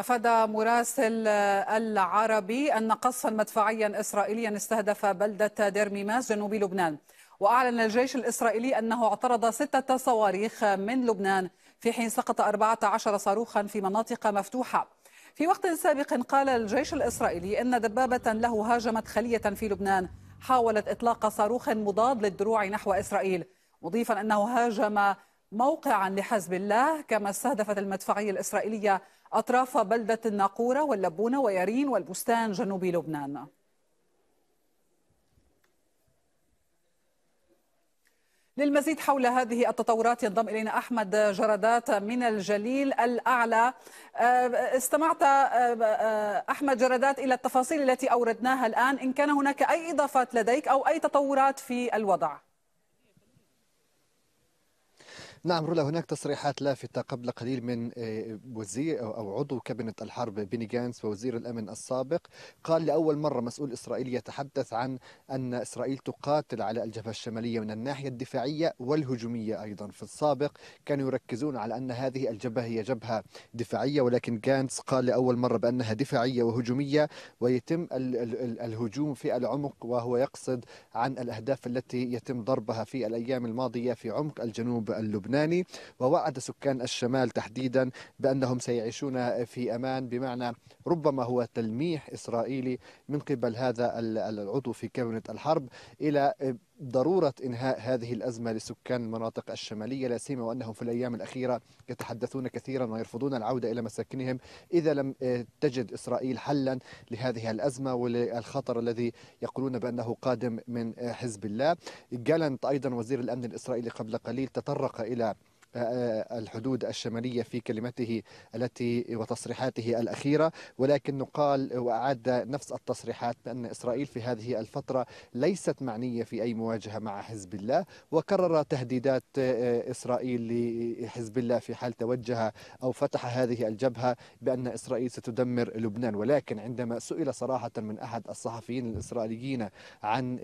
أفاد مراسل العربي أن قصفا مدفعيا إسرائيليا استهدف بلدة ديرميماس جنوب لبنان وأعلن الجيش الإسرائيلي أنه اعترض ستة صواريخ من لبنان في حين سقط 14 صاروخا في مناطق مفتوحة في وقت سابق قال الجيش الإسرائيلي أن دبابة له هاجمت خلية في لبنان حاولت إطلاق صاروخ مضاد للدروع نحو إسرائيل مضيفا أنه هاجم موقعا لحزب الله كما استهدفت المدفعية الإسرائيلية أطراف بلدة الناقورة واللبونة ويرين والبستان جنوبي لبنان للمزيد حول هذه التطورات ينضم الينا احمد جردات من الجليل الاعلى آه، استمعت آه، احمد جردات الى التفاصيل التي اوردناها الان ان كان هناك اي اضافات لديك او اي تطورات في الوضع نعم رولا هناك تصريحات لافتة قبل قليل من آه، وزير أو عضو كابينة الحرب بيني جانس ووزير الأمن السابق قال لأول مرة مسؤول إسرائيلي يتحدث عن أن إسرائيل تقاتل على الجبهة الشمالية من الناحية الدفاعية والهجومية أيضا في السابق كانوا يركزون على أن هذه الجبهة هي جبهة دفاعية ولكن جانس قال لأول مرة بأنها دفاعية وهجومية ويتم الهجوم في العمق وهو يقصد عن الأهداف التي يتم ضربها في الأيام الماضية في عمق الجنوب اللبناني اللبناني ووعد سكان الشمال تحديدا بأنهم سيعيشون في أمان بمعنى ربما هو تلميح إسرائيلي من قبل هذا العضو في كابينة الحرب إلى ضرورة إنهاء هذه الأزمة لسكان المناطق الشمالية لا سيما وأنهم في الأيام الأخيرة يتحدثون كثيرا ويرفضون العودة إلى مساكنهم إذا لم آه، تجد إسرائيل حلا لهذه الأزمة وللخطر الذي يقولون بأنه قادم من آه، حزب الله جالنت أيضا وزير الأمن الإسرائيلي قبل قليل تطرق إلى الحدود الشمالية في كلمته التي وتصريحاته الأخيرة ولكن قال وأعاد نفس التصريحات بأن إسرائيل في هذه الفترة ليست معنية في أي مواجهة مع حزب الله وكرر تهديدات إسرائيل لحزب الله في حال توجه أو فتح هذه الجبهة بأن إسرائيل ستدمر لبنان ولكن عندما سئل صراحة من أحد الصحفيين الإسرائيليين عن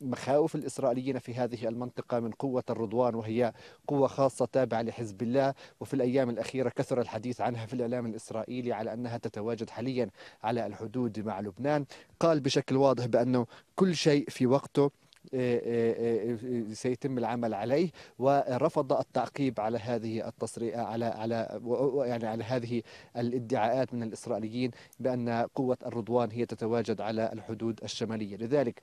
مخاوف الإسرائيليين في هذه المنطقة من قوة الرضوان وهي قوة خاصة تابعة لحزب الله وفي الأيام الأخيرة كثر الحديث عنها في الإعلام الإسرائيلي على أنها تتواجد حاليا على الحدود مع لبنان قال بشكل واضح بأنه كل شيء في وقته آه، آه، آه، سيتم العمل عليه ورفض التعقيب على هذه التصريح على على يعني على هذه الادعاءات من الاسرائيليين بان قوه الرضوان هي تتواجد على الحدود الشماليه لذلك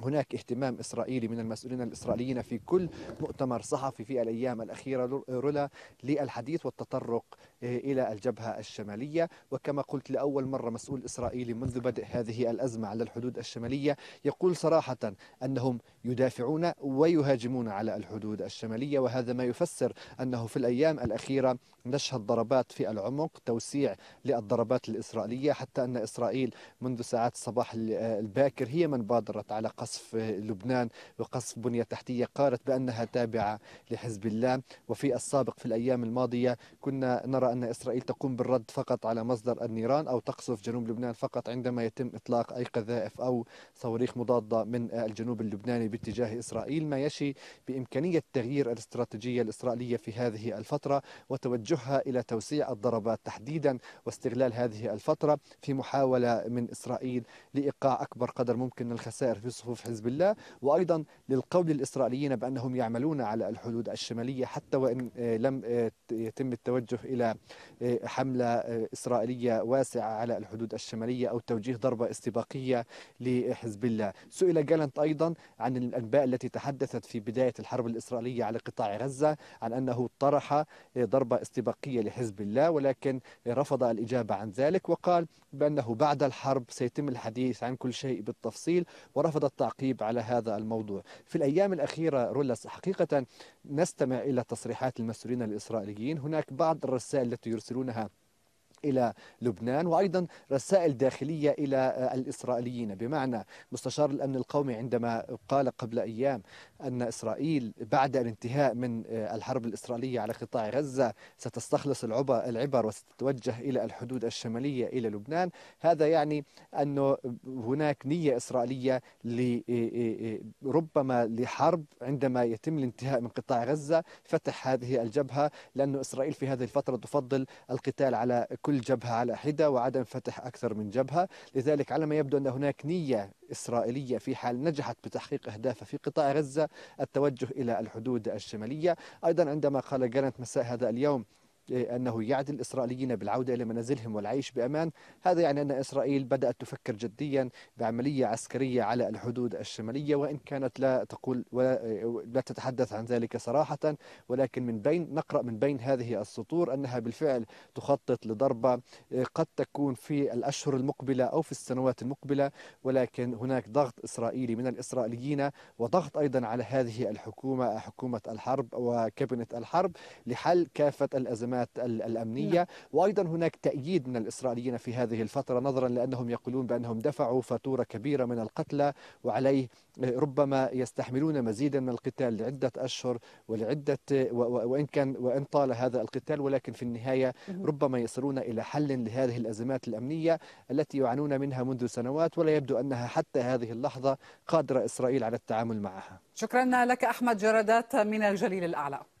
هناك اهتمام إسرائيلي من المسؤولين الإسرائيليين في كل مؤتمر صحفي في الأيام الأخيرة رولا للحديث والتطرق آه، إلى الجبهة الشمالية وكما قلت لأول مرة مسؤول إسرائيلي منذ بدء هذه الأزمة على الحدود الشمالية يقول صراحة أنهم يدافعون ويهاجمون على الحدود الشمالية وهذا ما يفسر أنه في الأيام الأخيرة نشهد ضربات في العمق توسيع للضربات الإسرائيلية حتى أن إسرائيل منذ ساعات الصباح آه، الباكر هي من بادرت على قصر قصف لبنان وقصف بنية تحتية قالت بأنها تابعة لحزب الله وفي السابق في الأيام الماضية كنا نرى أن إسرائيل تقوم بالرد فقط على مصدر النيران أو تقصف جنوب لبنان فقط عندما يتم إطلاق أي قذائف أو صواريخ مضادة من الجنوب اللبناني باتجاه إسرائيل ما يشي بإمكانية تغيير الاستراتيجية الإسرائيلية في هذه الفترة وتوجهها إلى توسيع الضربات تحديدا واستغلال هذه الفترة في محاولة من إسرائيل لإيقاع أكبر قدر ممكن من الخسائر في صفوف في حزب الله وايضا للقول الاسرائيليين بانهم يعملون على الحدود الشماليه حتى وان آه، لم آه، يتم التوجه الى آه، حمله اسرائيليه واسعه على الحدود الشماليه او توجيه ضربه استباقيه لحزب الله. سئل جالنت ايضا عن الانباء التي تحدثت في بدايه الحرب الاسرائيليه على قطاع غزه عن انه طرح ضربه استباقيه لحزب الله ولكن رفض الاجابه عن ذلك وقال بانه بعد الحرب سيتم الحديث عن كل شيء بالتفصيل ورفض التعليم التعقيب على هذا الموضوع في الأيام الأخيرة رولس حقيقة نستمع إلى تصريحات المسؤولين الإسرائيليين هناك بعض الرسائل التي يرسلونها إلى لبنان وأيضا رسائل داخلية إلى الإسرائيليين بمعنى مستشار الأمن القومي عندما قال قبل أيام أن إسرائيل بعد الانتهاء من الحرب الإسرائيلية على قطاع غزة ستستخلص العبر وستتوجه إلى الحدود الشمالية إلى لبنان هذا يعني أنه هناك نية إسرائيلية ربما لحرب عندما يتم الانتهاء من قطاع غزة فتح هذه الجبهة لأن إسرائيل في هذه الفترة تفضل القتال على كل كل جبهة على حدة وعدم فتح أكثر من جبهة لذلك على ما يبدو أن هناك نية إسرائيلية في حال نجحت بتحقيق أهدافها في قطاع غزة التوجه إلى الحدود الشمالية أيضا عندما قال جرانت مساء هذا اليوم أنه يعد الإسرائيليين بالعودة إلى منازلهم والعيش بأمان هذا يعني أن إسرائيل بدأت تفكر جديا بعملية عسكرية على الحدود الشمالية وإن كانت لا تقول ولا تتحدث عن ذلك صراحة ولكن من بين نقرأ من بين هذه السطور أنها بالفعل تخطط لضربة آه، قد تكون في الأشهر المقبلة أو في السنوات المقبلة ولكن هناك ضغط إسرائيلي من الإسرائيليين وضغط أيضا على هذه الحكومة حكومة الحرب وكابينة الحرب لحل كافة الأزمات الخدمات الأمنية نعم. وأيضا هناك تأييد من الإسرائيليين في هذه الفترة نظرا لأنهم يقولون بأنهم دفعوا فاتورة كبيرة من القتلى وعليه آه، ربما يستحملون مزيدا من القتال لعدة أشهر ولعدة آه، وإن كان وإن طال هذا القتال ولكن في النهاية ربما يصلون إلى حل لهذه الأزمات الأمنية التي يعانون منها منذ سنوات ولا يبدو أنها حتى هذه اللحظة قادرة إسرائيل على التعامل معها شكرا لك أحمد جرادات من الجليل الأعلى